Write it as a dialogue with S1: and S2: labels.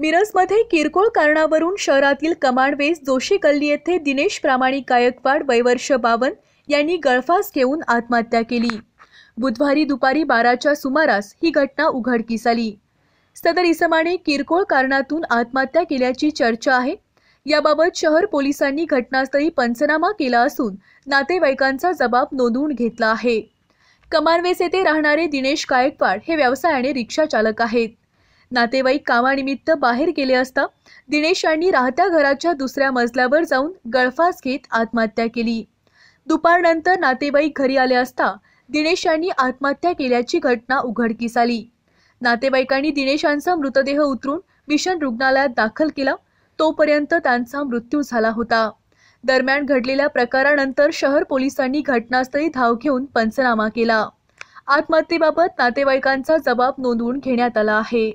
S1: मिरजमध्ये किरकोळ कारणावरून शहरातील कमांडवेस जोशी गल्ली येथे दिनेश प्रामाणिक गायकवाड वयवर्ष बावन यांनी गळफास घेऊन आत्महत्या केली बुधवारी दुपारी बाराच्या सुमारास ही घटना उघडकीस आली सदर इसमाने किरकोळ कारणातून आत्महत्या केल्याची चर्चा आहे याबाबत शहर पोलिसांनी घटनास्थळी पंचनामा केला असून नातेवाईकांचा जबाब नोंदवून घेतला आहे कमानवेस येथे राहणारे दिनेश गायकवाड हे व्यवसायाने रिक्षा चालक आहेत नातेवाईक कामानिमित्त बाहेर गेले असता दिनेश यांनी राहत्या घराच्या दुसऱ्या मजल्यावर जाऊन गळफास घेत आत्महत्या केली दुपारनंतर नातेवाईक घरी आले असता दिनेश आत्महत्या केल्याची घटना उघडकीस आली नातेवाईकांनी दिनेश मृतदेह उतरून मिशन रुग्णालयात दाखल केला तोपर्यंत त्यांचा मृत्यू झाला होता दरम्यान घडलेल्या प्रकारानंतर शहर पोलिसांनी घटनास्थळी धाव घेऊन पंचनामा केला आत्महत्येबाबत नातेवाईकांचा जबाब नोंदवून घेण्यात आला आहे